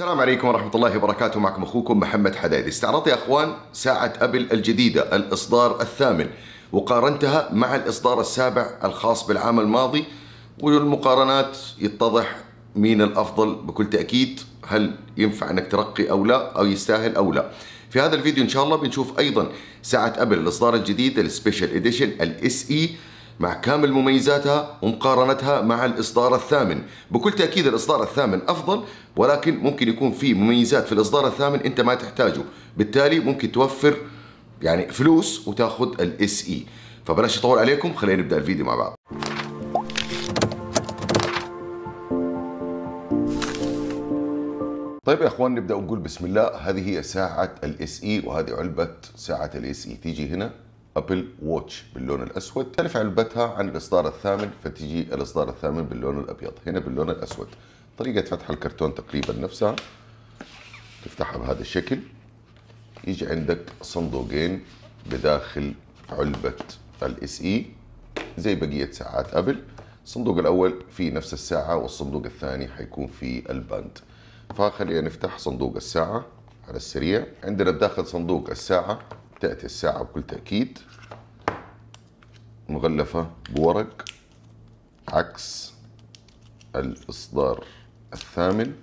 السلام عليكم ورحمة الله وبركاته معكم أخوكم محمد حدادي استعرضت يا أخوان ساعة أبل الجديدة الإصدار الثامن وقارنتها مع الإصدار السابع الخاص بالعام الماضي والمقارنات يتضح مين الأفضل بكل تأكيد هل ينفع أنك ترقي أو لا أو يستاهل أو لا في هذا الفيديو إن شاء الله بنشوف أيضا ساعة أبل الإصدار الجديد السبيشال إديشن الإس إي مع كامل مميزاتها ومقارنتها مع الإصدار الثامن بكل تأكيد الإصدار الثامن أفضل ولكن ممكن يكون في مميزات في الإصدار الثامن أنت ما تحتاجه بالتالي ممكن توفر يعني فلوس وتاخذ الاس اي e. فبلاش اطول عليكم خلينا نبدا الفيديو مع بعض طيب يا اخوان نبدا ونقول بسم الله هذه هي ساعه الاس اي e، وهذه علبه ساعه الاس اي e. تيجي هنا ابل ووتش باللون الاسود تختلف علبتها عن الاصدار الثامن فتجي الاصدار الثامن باللون الابيض هنا باللون الاسود طريقه فتح الكرتون تقريبا نفسها تفتحها بهذا الشكل يجي عندك صندوقين بداخل علبه الاس اي زي بقيه ساعات ابل الصندوق الاول في نفس الساعه والصندوق الثاني حيكون في الباند فخلينا نفتح صندوق الساعه على السريع عندنا بداخل صندوق الساعه تأتي الساعة بكل تأكيد مغلفة بورق عكس الإصدار الثامن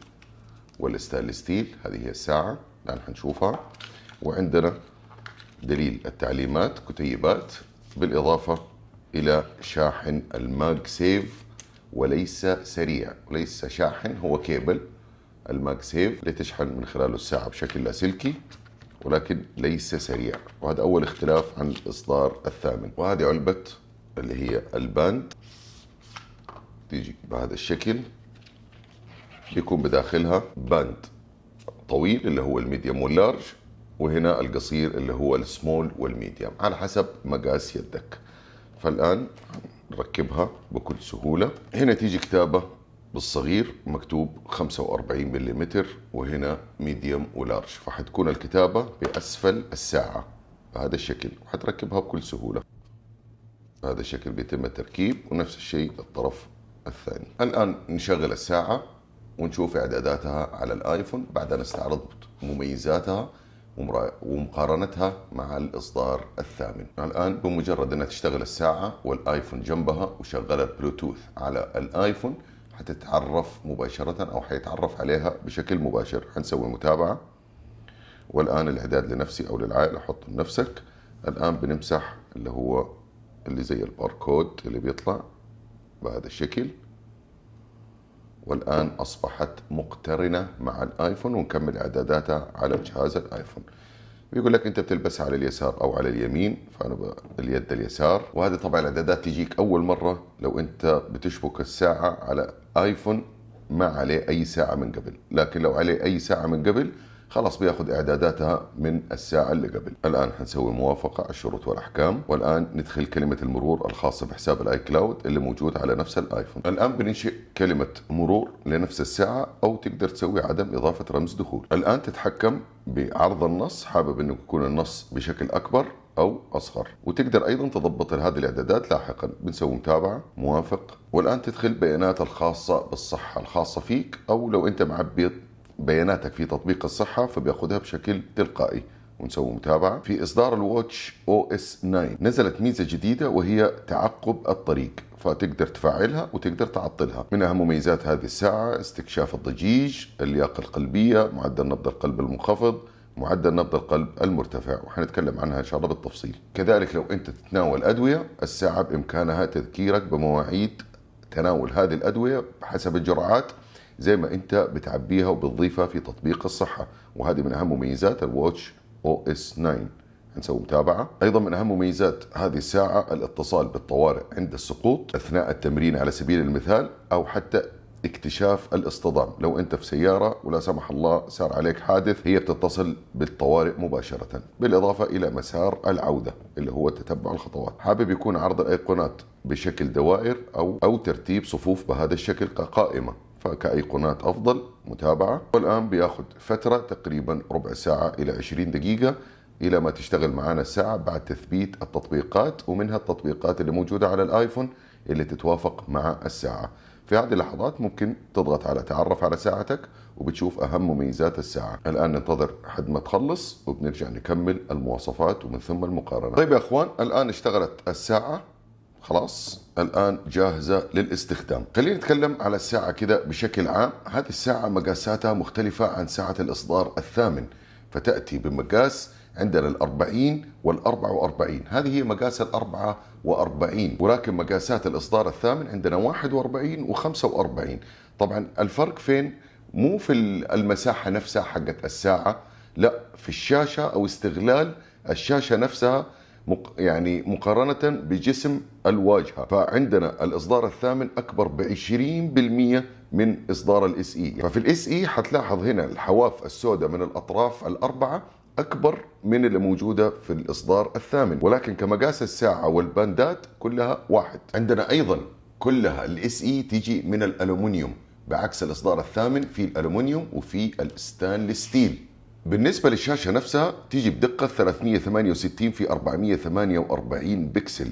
ستيل هذه هي الساعة الآن حنشوفها وعندنا دليل التعليمات كتيبات بالإضافة إلى شاحن الماج سيف وليس سريع وليس شاحن هو كيبل الماج سيف لتشحن من خلاله الساعة بشكل لاسلكي ولكن ليس سريع وهذا أول اختلاف عن الإصدار الثامن وهذه علبة اللي هي الباند تيجي بهذا الشكل بيكون بداخلها باند طويل اللي هو الميديوم واللارج وهنا القصير اللي هو السمول والميديوم على حسب مقاس يدك فالآن نركبها بكل سهولة هنا تيجي كتابة بالصغير مكتوب 45 ملم وهنا ميديوم ولارج فحتكون الكتابة بأسفل الساعة بهذا الشكل وحتركبها بكل سهولة بهذا الشكل بيتم التركيب ونفس الشيء الطرف الثاني الآن نشغل الساعة ونشوف إعداداتها على الآيفون بعد أن استعرضت مميزاتها ومقارنتها مع الإصدار الثامن الآن بمجرد أنها تشتغل الساعة والآيفون جنبها وشغل البلوتوث على الآيفون هتتعرف مباشرة أو هيتعرف عليها بشكل مباشر هنسوي متابعة والآن الإعداد لنفسي أو للعائلة حط لنفسك الآن بنمسح اللي هو اللي زي الباركود اللي بيطلع بهذا الشكل والآن أصبحت مقترنة مع الآيفون ونكمل إعداداتها على جهاز الآيفون بيقول لك انت بتلبسها على اليسار او على اليمين فانا اليد اليسار وهذه طبعا الاعدادات تجيك اول مره لو انت بتشبك الساعه على ايفون ما عليه اي ساعه من قبل لكن لو عليه اي ساعه من قبل خلاص بياخذ اعداداتها من الساعه اللي قبل الان حنسوي موافقه على الشروط والاحكام والان ندخل كلمه المرور الخاصه بحساب الاي كلاود اللي موجود على نفس الايفون الان بننشئ كلمه مرور لنفس الساعه او تقدر تسوي عدم اضافه رمز دخول الان تتحكم بعرض النص حابب انه يكون النص بشكل اكبر او اصغر وتقدر ايضا تضبط هذه الاعدادات لاحقا بنسوي متابعه موافق والان تدخل بيانات الخاصه بالصحه الخاصه فيك او لو انت معبي بياناتك في تطبيق الصحة فبياخذها بشكل تلقائي ونسوي متابعة في إصدار الواتش او اس 9 نزلت ميزة جديدة وهي تعقب الطريق فتقدر تفعلها وتقدر تعطلها من أهم مميزات هذه الساعة استكشاف الضجيج اللياقة القلبية معدل نبض القلب المنخفض معدل نبض القلب المرتفع وحنتكلم عنها ان شاء الله بالتفصيل كذلك لو انت تتناول ادويه الساعه بامكانها تذكيرك بمواعيد تناول هذه الادويه حسب الجرعات زي ما انت بتعبيها وبتضيفها في تطبيق الصحه وهذه من اهم مميزات الواتش او اس 9 هنسوي متابعة أيضا من أهم مميزات هذه الساعة الاتصال بالطوارئ عند السقوط أثناء التمرين على سبيل المثال أو حتى اكتشاف الاصطدام لو انت في سيارة ولا سمح الله صار عليك حادث هي بتتصل بالطوارئ مباشرة بالإضافة إلى مسار العودة اللي هو تتبع الخطوات حابب يكون عرض الأيقونات بشكل دوائر أو, أو ترتيب صفوف بهذا الشكل كقائمة فكأيقونات أفضل متابعة والآن بياخد فترة تقريبا ربع ساعة إلى 20 دقيقة إلى ما تشتغل معنا الساعة بعد تثبيت التطبيقات ومنها التطبيقات اللي موجودة على الآيفون اللي تتوافق مع الساعة في هذه اللحظات ممكن تضغط على تعرف على ساعتك وبتشوف أهم مميزات الساعة الآن ننتظر حد ما تخلص وبنرجع نكمل المواصفات ومن ثم المقارنة طيب يا أخوان الآن اشتغلت الساعة خلاص الان جاهزه للاستخدام خلينا نتكلم على الساعه كده بشكل عام هذه الساعه مقاساتها مختلفه عن ساعه الاصدار الثامن فتاتي بمقاس عندنا ال40 وال44 هذه هي مقاس ال44 ولكن مقاسات الإصدار الثامن عندنا 41 و45 طبعا الفرق فين مو في المساحة نفسها حقت الساعة لا في الشاشة أو استغلال الشاشة نفسها يعني مقارنة بجسم الواجهة فعندنا الإصدار الثامن أكبر ب 20% من إصدار الاس اي e. ففي الاس اي e حتلاحظ هنا الحواف السوداء من الأطراف الأربعة أكبر من اللي موجودة في الإصدار الثامن ولكن كمقاس الساعة والباندات كلها واحد عندنا أيضا كلها الاس اي e تيجي من الألومنيوم بعكس الإصدار الثامن في الألومنيوم وفي الستانلس ستيل بالنسبة للشاشة نفسها تيجي بدقة 368 في 448 بكسل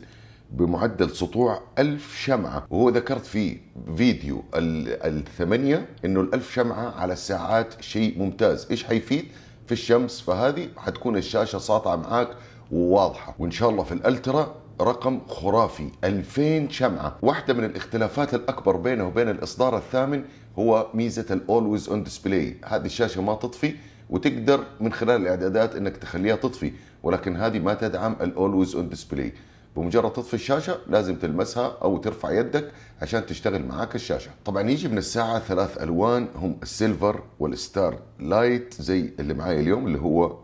بمعدل سطوع 1000 شمعة وهو ذكرت في فيديو الثمانية أنه ال1000 شمعة على الساعات شيء ممتاز إيش حيفيد في الشمس فهذه حتكون الشاشة ساطعة معاك وواضحة وإن شاء الله في الألترا رقم خرافي 2000 شمعة واحدة من الاختلافات الأكبر بينه وبين الإصدار الثامن هو ميزة الأولويز أون ديسبلاي هذه الشاشة ما تطفي وتقدر من خلال الاعدادات انك تخليها تطفي ولكن هذه ما تدعم الاولويز اون ديسبلاي بمجرد تطفي الشاشه لازم تلمسها او ترفع يدك عشان تشتغل معاك الشاشه طبعا يجي من الساعه ثلاث الوان هم السيلفر والستار لايت زي اللي معايا اليوم اللي هو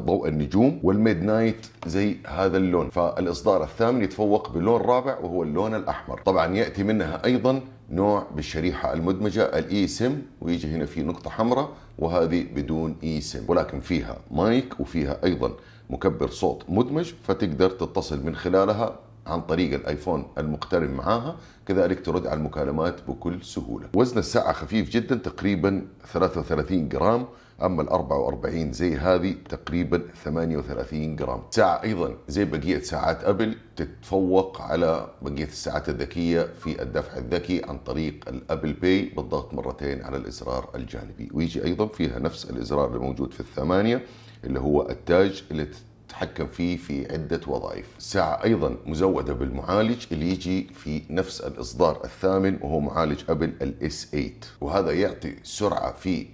ضوء النجوم والميد نايت زي هذا اللون فالاصدار الثامن يتفوق بلون رابع وهو اللون الاحمر طبعا ياتي منها ايضا نوع بالشريحة المدمجة الاي سم ويجي هنا في نقطة حمراء وهذه بدون اي سم ولكن فيها مايك وفيها ايضا مكبر صوت مدمج فتقدر تتصل من خلالها عن طريق الايفون المقترب معاها كذلك ترد على المكالمات بكل سهولة وزن الساعة خفيف جدا تقريبا 33 جرام أما ال 44 زي هذه تقريبا 38 جرام ساعة أيضا زي بقية ساعات أبل تتفوق على بقية الساعات الذكية في الدفع الذكي عن طريق الأبل باي بالضغط مرتين على الإزرار الجانبي ويجي أيضا فيها نفس الإزرار الموجود في الثمانية اللي هو التاج اللي تتحكم فيه في عدة وظائف الساعة أيضا مزودة بالمعالج اللي يجي في نفس الإصدار الثامن وهو معالج أبل الاس 8 وهذا يعطي سرعة في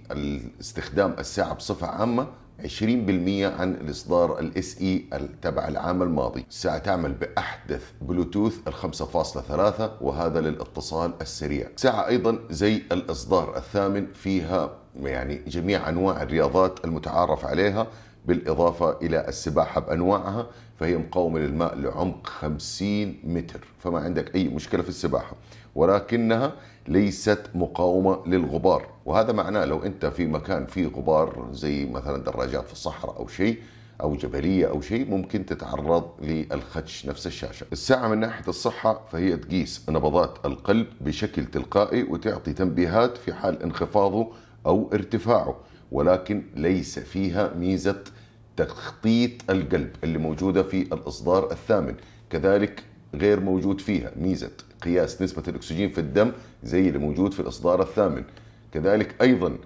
استخدام الساعة بصفة عامة 20% عن الإصدار الاس اي تبع العام الماضي الساعة تعمل بأحدث بلوتوث ال 5.3 وهذا للاتصال السريع الساعة أيضا زي الإصدار الثامن فيها يعني جميع انواع الرياضات المتعارف عليها بالاضافه الى السباحه بانواعها فهي مقاومه للماء لعمق 50 متر فما عندك اي مشكله في السباحه ولكنها ليست مقاومه للغبار وهذا معناه لو انت في مكان فيه غبار زي مثلا دراجات في الصحراء او شيء او جبليه او شيء ممكن تتعرض للخدش نفس الشاشه. الساعه من ناحيه الصحه فهي تقيس نبضات القلب بشكل تلقائي وتعطي تنبيهات في حال انخفاضه أو ارتفاعه ولكن ليس فيها ميزة تخطيط القلب اللي موجودة في الإصدار الثامن كذلك غير موجود فيها ميزة قياس نسبة الأكسجين في الدم زي اللي موجود في الإصدار الثامن كذلك أيضا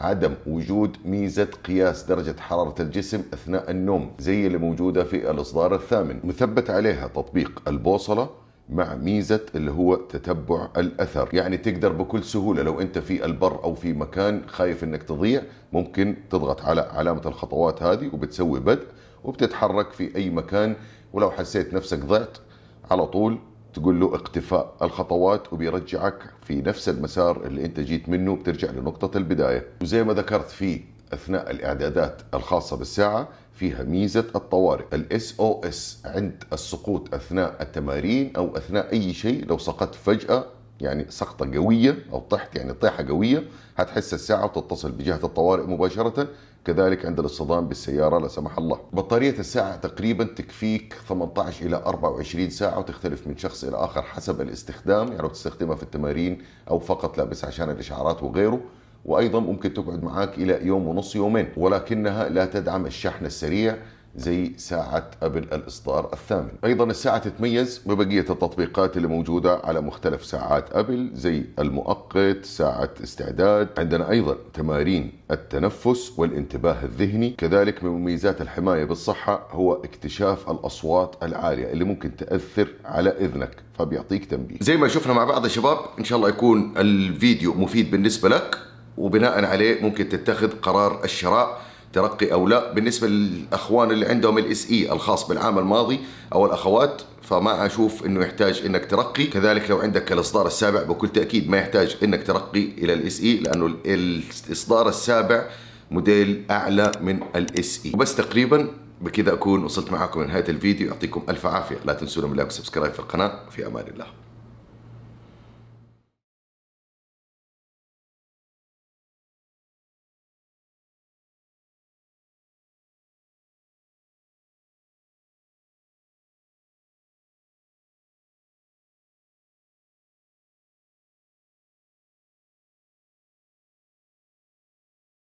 عدم وجود ميزة قياس درجة حرارة الجسم أثناء النوم زي اللي موجودة في الإصدار الثامن مثبت عليها تطبيق البوصلة مع ميزة اللي هو تتبع الأثر يعني تقدر بكل سهولة لو أنت في البر أو في مكان خايف أنك تضيع ممكن تضغط على علامة الخطوات هذه وبتسوي بدء وبتتحرك في أي مكان ولو حسيت نفسك ضعت على طول تقول له اقتفاء الخطوات وبيرجعك في نفس المسار اللي انت جيت منه بترجع لنقطة البداية وزي ما ذكرت في اثناء الاعدادات الخاصه بالساعه فيها ميزه الطوارئ الاس او اس عند السقوط اثناء التمارين او اثناء اي شيء لو سقطت فجاه يعني سقطه قويه او طحت يعني طيحه قويه هتحس الساعه وتتصل بجهه الطوارئ مباشره كذلك عند الاصطدام بالسياره لا سمح الله. بطاريه الساعه تقريبا تكفيك 18 الى 24 ساعه وتختلف من شخص الى اخر حسب الاستخدام يعني لو تستخدمها في التمارين او فقط لابس عشان الاشعارات وغيره وايضا ممكن تقعد معاك الى يوم ونص يومين ولكنها لا تدعم الشحن السريع زي ساعة أبل الإصدار الثامن أيضا الساعة تتميز ببقية التطبيقات اللي موجودة على مختلف ساعات أبل زي المؤقت ساعة استعداد عندنا أيضا تمارين التنفس والانتباه الذهني كذلك من مميزات الحماية بالصحة هو اكتشاف الأصوات العالية اللي ممكن تأثر على إذنك فبيعطيك تنبيه زي ما شفنا مع بعض يا شباب إن شاء الله يكون الفيديو مفيد بالنسبة لك وبناء عليه ممكن تتخذ قرار الشراء ترقي او لا بالنسبه للاخوان اللي عندهم الاس اي e الخاص بالعام الماضي او الاخوات فما اشوف انه يحتاج انك ترقي كذلك لو عندك الاصدار السابع بكل تاكيد ما يحتاج انك ترقي الى الاس اي e، لانه الاصدار السابع موديل اعلى من الاس اي e. وبس تقريبا بكذا اكون وصلت معاكم لنهايه الفيديو يعطيكم الف عافيه لا تنسوا لايك وسبسكرايب في القناه في امان الله